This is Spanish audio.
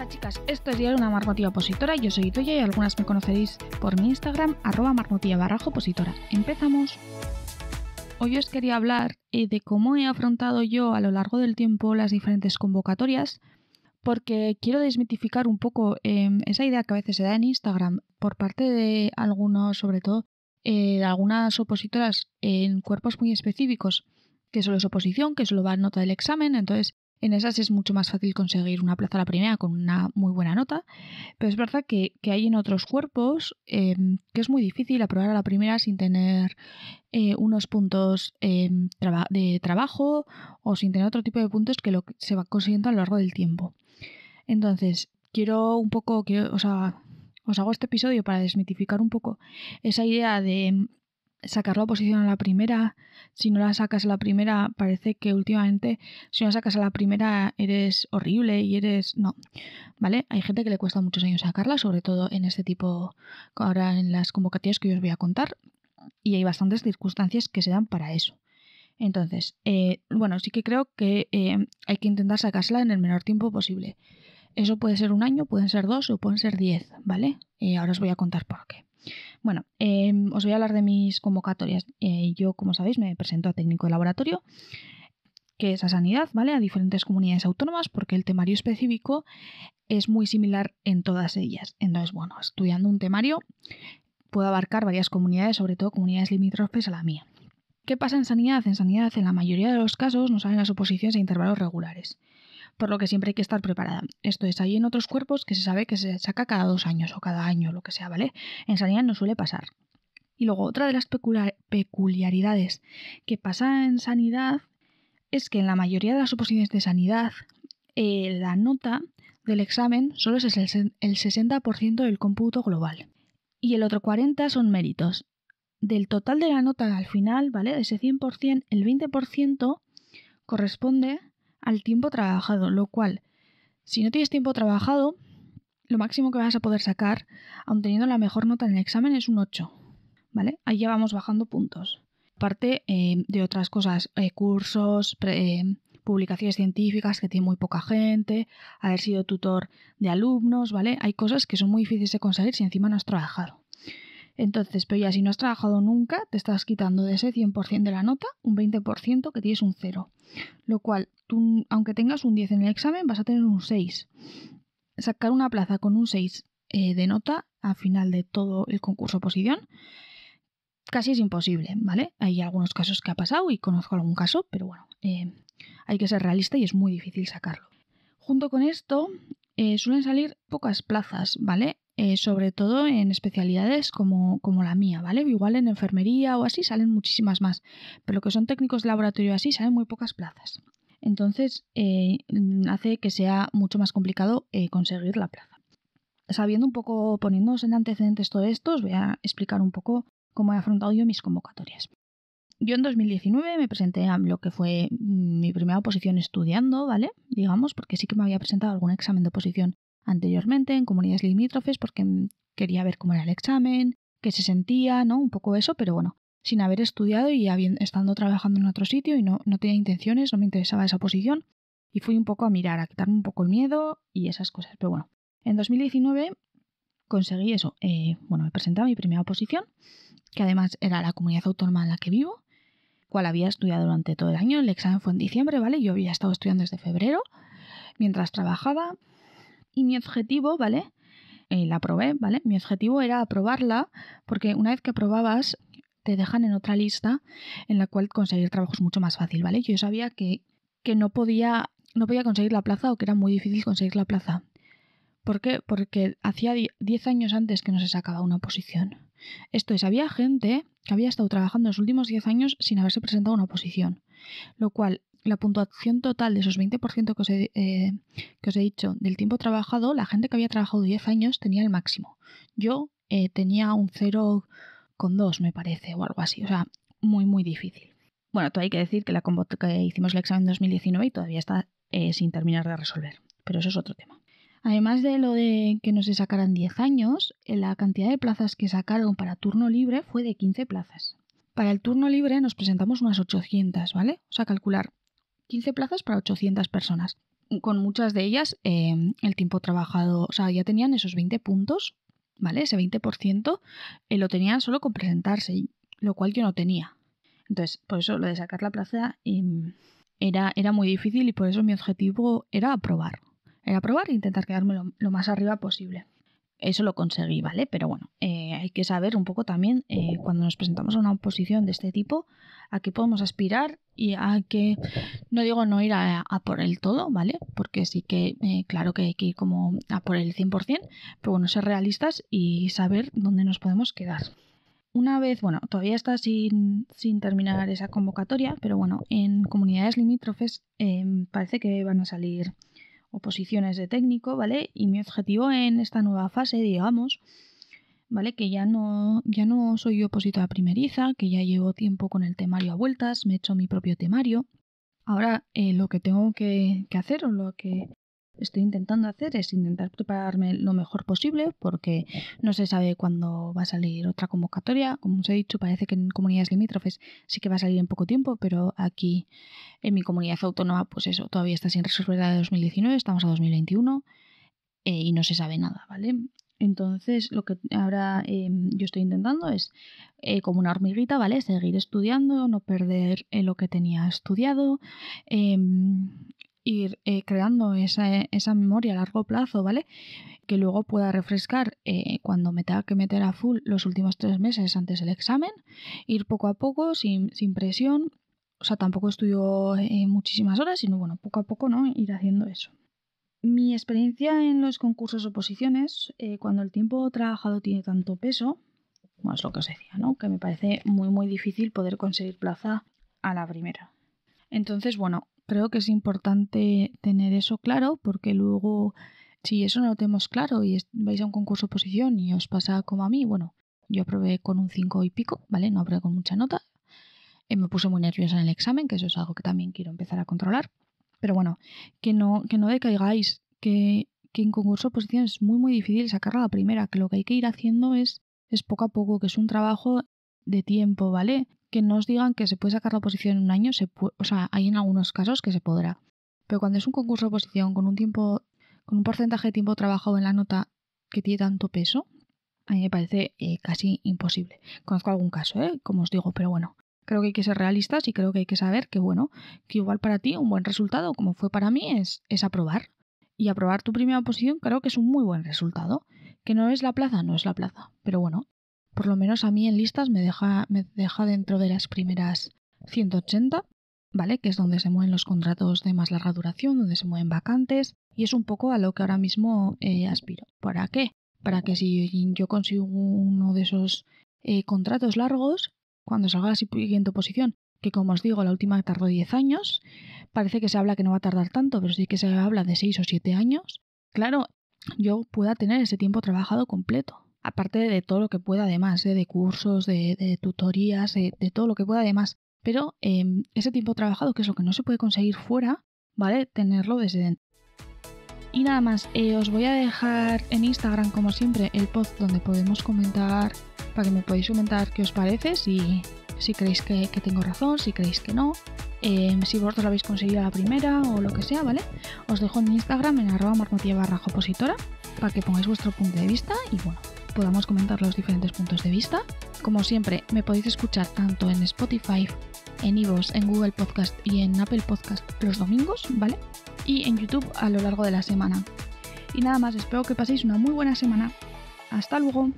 Hola chicas, esto es Diario Una Marmotilla Opositora, yo soy Toya y algunas me conoceréis por mi Instagram, arroba marmotilla barrajo opositora. ¡Empezamos! Hoy os quería hablar eh, de cómo he afrontado yo a lo largo del tiempo las diferentes convocatorias, porque quiero desmitificar un poco em, esa idea que a veces se da en Instagram por parte de algunos, sobre todo eh, de algunas opositoras en cuerpos muy específicos, que solo es oposición, que solo va a nota del examen, entonces en esas es mucho más fácil conseguir una plaza a la primera con una muy buena nota, pero es verdad que, hay en otros cuerpos em, que es muy difícil aprobar a la primera sin tener eh, unos puntos em, de trabajo o sin tener otro tipo de puntos que lo se va consiguiendo a lo largo del tiempo. Entonces, quiero un poco, que os hago este episodio para desmitificar un poco esa idea de sacar la oposición a la primera. Si no la sacas a la primera, parece que últimamente si no la sacas a la primera eres horrible y eres... No, ¿vale? Hay gente que le cuesta muchos años sacarla, sobre todo en este tipo, ahora en las convocatorias que yo os voy a contar. Y hay bastantes circunstancias que se dan para eso. Entonces, eh, bueno, sí que creo que eh, hay que intentar sacársela en el menor tiempo posible. Eso puede ser un año, pueden ser dos o pueden ser diez, ¿vale? Y eh, ahora os voy a contar por qué. Bueno, em, os voy a hablar de mis convocatorias. Eh, yo, como sabéis, me presento a técnico de laboratorio, que es a sanidad, ¿vale? A diferentes comunidades autónomas, porque el temario específico es muy similar en todas ellas. Entonces, bueno, estudiando un temario puedo abarcar varias comunidades, sobre todo comunidades limítrofes a la mía. ¿Qué pasa en sanidad? En sanidad, en la mayoría de los casos, nos salen las oposiciones a intervalos regulares por lo que siempre hay que estar preparada. Esto es, ahí en otros cuerpos que se sabe que se saca cada dos años o cada año, lo que sea, ¿vale? En sanidad no suele pasar. Y luego, otra de las peculiaridades que pasa en sanidad es que en la mayoría de las oposiciones de sanidad, eh, la nota del examen solo es el, el 60% del cómputo global. Y el otro 40% son méritos. Del total de la nota al final, ¿vale? De ese 100%, el 20% corresponde al tiempo trabajado, lo cual, si no tienes tiempo trabajado, lo máximo que vas a poder sacar, aun teniendo la mejor nota en el examen, es un 8. ¿Vale? Ahí ya vamos bajando puntos. Aparte em, de otras cosas, eh, cursos, em, publicaciones científicas que tiene muy poca gente, haber sido tutor de alumnos, ¿vale? Hay cosas que son muy difíciles de conseguir si encima no has trabajado. Entonces, pero ya si no has trabajado nunca, te estás quitando de ese 100% de la nota un 20% que tienes un 0. Lo cual, tú, aunque tengas un 10 en el examen, vas a tener un 6. Sacar una plaza con un 6 eh, de nota al final de todo el concurso posición casi es imposible, ¿vale? Hay algunos casos que ha pasado y conozco algún caso, pero bueno, eh, hay que ser realista y es muy difícil sacarlo. Junto con esto, eh, suelen salir pocas plazas, ¿vale? Eh, sobre todo en especialidades como, como, la mía, ¿vale? Igual en enfermería o así salen muchísimas más, pero lo que son técnicos de laboratorio así salen muy pocas plazas. Entonces eh, hace que sea mucho más complicado eh, conseguir la plaza. Sabiendo un poco, poniéndonos en antecedentes todo esto, os voy a explicar un poco cómo he afrontado yo mis convocatorias. Yo en 2019 me presenté a lo que fue mm, mi primera oposición estudiando, ¿vale? Digamos, porque sí que me había presentado algún examen de oposición anteriormente en comunidades limítrofes porque mm, quería ver cómo era el examen, qué se sentía, ¿no? Un poco eso, pero bueno, sin haber estudiado y habiendo, estando trabajando en otro sitio y no, no tenía intenciones, no me interesaba esa posición y fui un poco a mirar, a quitarme un poco el miedo y esas cosas. Pero bueno, en 2019 conseguí eso. Eh, bueno, me presenté a mi primera posición que además era la comunidad autónoma en la que vivo, cual había estudiado durante todo el año. El examen fue en diciembre, ¿vale? Yo había estado estudiando desde febrero mientras trabajaba y mi objetivo, ¿vale? Eh, la probé, ¿vale? Mi objetivo era aprobarla porque una vez que aprobabas te dejan en otra lista en la cual conseguir trabajo es mucho más fácil, ¿vale? Yo sabía que, que no, podía, no podía conseguir la plaza o que era muy difícil conseguir la plaza. ¿Por qué? Porque hacía 10 años antes que no se sacaba una oposición. Esto es, había gente que había estado trabajando los últimos 10 años sin haberse presentado una oposición. lo cual la puntuación total de esos 20% eh, que os, he, dicho del tiempo trabajado, la gente que había trabajado 10 años tenía el máximo. Yo eh, tenía un 0,2 me parece o algo así, o sea, muy muy difícil. Bueno, todavía hay que decir que, la que hicimos el examen en 2019 y todavía está eh, sin terminar de resolver, pero eso es otro tema. Además de lo de que no se sacaran 10 años, la cantidad de plazas que sacaron para turno libre fue de 15 plazas. Para el turno libre nos presentamos unas 800, ¿vale? O sea, calcular 15 plazas para 800 personas. Con muchas de ellas em, el tiempo trabajado, o sea, ya tenían esos 20 puntos, ¿vale? Ese 20% eh, lo tenían solo con presentarse, lo cual yo no tenía. Entonces, por eso lo de sacar la plaza em, era, era muy difícil y por eso mi objetivo era aprobar. Era aprobar e intentar quedarme lo más arriba posible eso lo conseguí, ¿vale? Pero bueno, eh, hay que saber un poco también eh, cuando nos presentamos a una oposición de este tipo, a qué podemos aspirar y a qué, no digo no ir a, por el todo, ¿vale? Porque sí que, eh, claro que hay que ir como a por el 100%, pero bueno, ser realistas y saber dónde nos podemos quedar. Una vez, bueno, todavía está sin, sin terminar esa convocatoria, pero bueno, en comunidades limítrofes parece que van a salir oposiciones de técnico, ¿vale? Y mi objetivo en esta nueva fase, digamos, ¿vale? Que ya no, ya no soy opositora primeriza, que ya llevo tiempo con el temario a vueltas, me he hecho mi propio temario. Ahora eh, lo que tengo que, que hacer o lo que estoy intentando hacer es intentar prepararme lo mejor posible porque no se sabe cuándo va a salir otra convocatoria. Como os he dicho, parece que en comunidades limítrofes sí que va a salir en poco tiempo, pero aquí en mi comunidad autónoma, pues eso, todavía está sin resolver la de 2019, estamos a 2021 eh, y no se sabe nada, ¿vale? Entonces, lo que ahora em, yo estoy intentando es, eh, como una hormiguita, ¿vale? Seguir estudiando, no perder eh, lo que tenía estudiado, em, ir eh, creando eh, esa, memoria a largo plazo, ¿vale? Que luego pueda refrescar eh, cuando me tenga que meter a full los últimos tres meses antes del examen, ir poco a poco, sin, presión. O sea, tampoco estudio muchísimas horas, sino bueno, poco a poco, ¿no? Ir haciendo eso. Mi experiencia en los concursos oposiciones, cuando el tiempo trabajado tiene tanto peso, bueno, es lo que os decía, ¿no? Que me parece muy, muy difícil poder conseguir plaza a la primera. Entonces, bueno, Creo que es importante tener eso claro porque luego si eso no lo tenemos claro y vais a un concurso de oposición y os pasa como a mí, bueno, yo aprobé con un 5 y pico, ¿vale? No aprobé con mucha nota. Eh, me puse muy nerviosa en el examen, que eso es algo que también quiero empezar a controlar. Pero bueno, que no, que no decaigáis, que, en concurso de oposición es muy muy difícil sacar la primera, que lo que hay que ir haciendo es, es poco a poco, que es un trabajo de tiempo, ¿vale? que no os digan que se puede sacar la oposición en un año, se o sea, hay en algunos casos que se podrá. Pero cuando es un concurso de oposición con un tiempo, con un porcentaje de tiempo trabajado en la nota que tiene tanto peso, a mí me parece eh, casi imposible. Conozco algún caso, ¿eh? como os digo, pero bueno, creo que hay que ser realistas y creo que hay que saber que, bueno, que igual para ti un buen resultado, como fue para mí, es, es aprobar. Y aprobar tu primera oposición creo que es un muy buen resultado. Que no es la plaza, no es la plaza. Pero bueno, por lo menos a mí en listas me deja, me deja dentro de las primeras 180, ¿vale? Que es donde se mueven los contratos de más larga duración, donde se mueven vacantes, y es un poco a lo que ahora mismo eh, aspiro. ¿Para qué? Para que si yo consigo uno de esos eh, contratos largos, cuando salga la siguiente posición, que como os digo, la última tardó 10 años, parece que se habla que no va a tardar tanto, pero sí que se habla de 6 o 7 años, claro, yo pueda tener ese tiempo trabajado completo aparte de todo lo que pueda además, ¿eh? de cursos, de, tutorías, de, todo lo que pueda además. Pero em, ese tiempo trabajado, que es lo que no se puede conseguir fuera, ¿vale? Tenerlo desde dentro. Y nada más, eh, os voy a dejar en Instagram, como siempre, el post donde podemos comentar, para que me podáis comentar qué os parece, si, si creéis que, tengo razón, si creéis que no, em, si vosotros lo habéis conseguido a la primera o lo que sea, ¿vale? Os dejo en Instagram en arroba marmotilla barra opositora para que pongáis vuestro punto de vista y bueno, podamos comentar los diferentes puntos de vista. Como siempre, me podéis escuchar tanto en Spotify, en Ivos, en Google Podcast y en Apple Podcast los domingos, ¿vale? Y en YouTube a lo largo de la semana. Y nada más, espero que paséis una muy buena semana. Hasta luego.